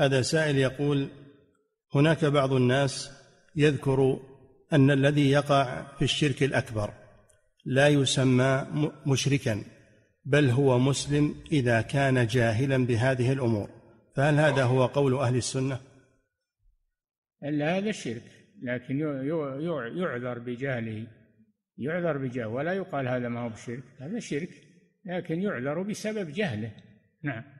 هذا سائل يقول هناك بعض الناس يذكر ان الذي يقع في الشرك الاكبر لا يسمى مشركا بل هو مسلم اذا كان جاهلا بهذه الامور فهل هذا هو قول اهل السنه؟ الا هذا الشرك لكن يعذر بجهله يعذر بجهله ولا يقال هذا ما هو بشرك هذا شرك لكن يعذر بسبب جهله نعم